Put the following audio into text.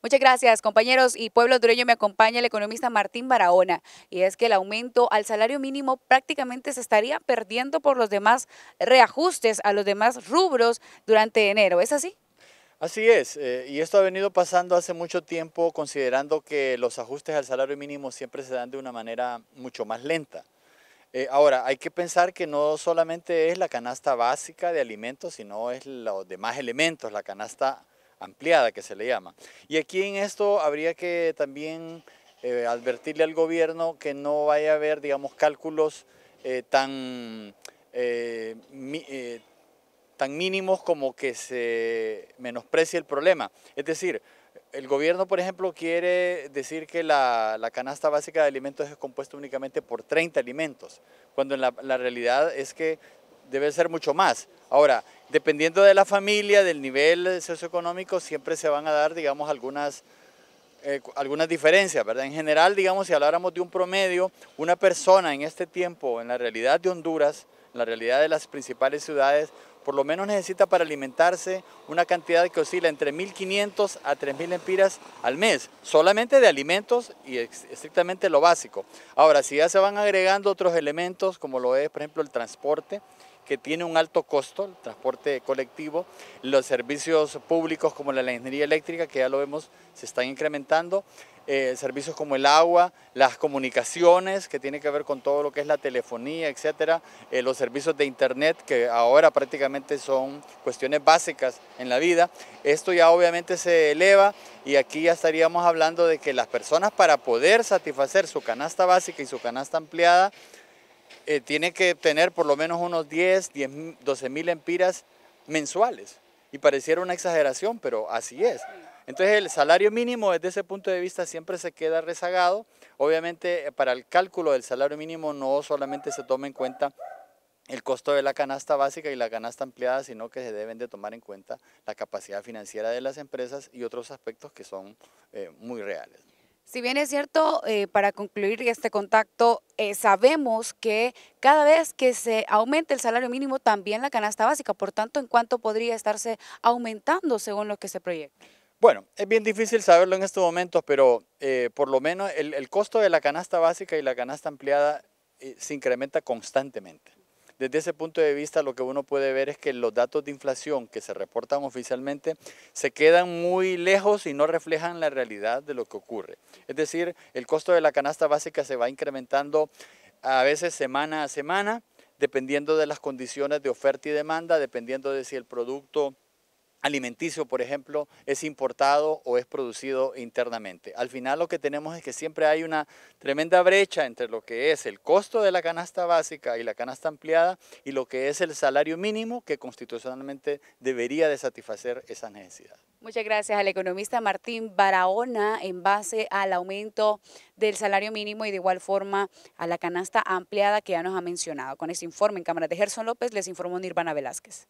Muchas gracias, compañeros y pueblo Dureño Me acompaña el economista Martín Barahona. Y es que el aumento al salario mínimo prácticamente se estaría perdiendo por los demás reajustes a los demás rubros durante enero. ¿Es así? Así es, eh, y esto ha venido pasando hace mucho tiempo considerando que los ajustes al salario mínimo siempre se dan de una manera mucho más lenta. Eh, ahora, hay que pensar que no solamente es la canasta básica de alimentos, sino es los demás elementos, la canasta ampliada que se le llama. Y aquí en esto habría que también eh, advertirle al gobierno que no vaya a haber, digamos, cálculos eh, tan, eh, tan mínimos como que se menosprecie el problema. Es decir, el gobierno, por ejemplo, quiere decir que la, canasta básica de alimentos es compuesta únicamente por 30 alimentos, cuando en la realidad es que debe ser mucho más. Ahora, dependiendo de la familia, del nivel socioeconómico, siempre se van a dar, digamos, algunas, eh, algunas diferencias, ¿verdad? En general, digamos, si habláramos de un promedio, una persona en este tiempo, en la realidad de Honduras, en la realidad de las principales ciudades, por lo menos necesita para alimentarse una cantidad que oscila entre 1.500 a 3.000 empiras al mes, solamente de alimentos y estrictamente lo básico. Ahora, si ya se van agregando otros elementos, como lo es, por ejemplo, el transporte, que tiene un alto costo, el transporte colectivo, los servicios públicos como la, ingeniería eléctrica, que ya lo vemos, se están incrementando, eh, servicios como el agua, las comunicaciones, que tiene que ver con todo lo que es la telefonía, etcétera, eh, los servicios de internet, que ahora prácticamente son cuestiones básicas en la vida. Esto ya obviamente se eleva y aquí ya estaríamos hablando de que las personas para poder satisfacer su canasta básica y su canasta ampliada eh, tienen que tener por lo menos unos 10, 10 12 mil empiras mensuales. Y pareciera una exageración, pero así es. Entonces el salario mínimo desde ese punto de vista siempre se queda rezagado. Obviamente eh, para el cálculo del salario mínimo no solamente se toma en cuenta el costo de la canasta básica y la canasta ampliada, sino que se deben de tomar en cuenta la capacidad financiera de las empresas y otros aspectos que son eh, muy reales. Si bien es cierto, eh, para concluir este contacto, eh, sabemos que cada vez que se aumenta el salario mínimo, también la canasta básica, por tanto, ¿en cuánto podría estarse aumentando según lo que se proyecta? Bueno, es bien difícil saberlo en estos momentos, pero por lo menos el, costo de la canasta básica y la canasta ampliada se incrementa constantemente. Desde ese punto de vista, lo que uno puede ver es que los datos de inflación que se reportan oficialmente se quedan muy lejos y no reflejan la realidad de lo que ocurre. Es decir, el costo de la canasta básica se va incrementando a veces semana a semana, dependiendo de las condiciones de oferta y demanda, dependiendo de si el producto alimenticio, por ejemplo, es importado o es producido internamente. Al final lo que tenemos es que siempre hay una tremenda brecha entre lo que es el costo de la canasta básica y la canasta ampliada y lo que es el salario mínimo que constitucionalmente debería de satisfacer esas necesidades. Muchas gracias al economista Martín Barahona en base al aumento del salario mínimo y de igual forma a la canasta ampliada que ya nos ha mencionado. Con este informe en Cámara de Gerson López les informó Nirvana Velázquez.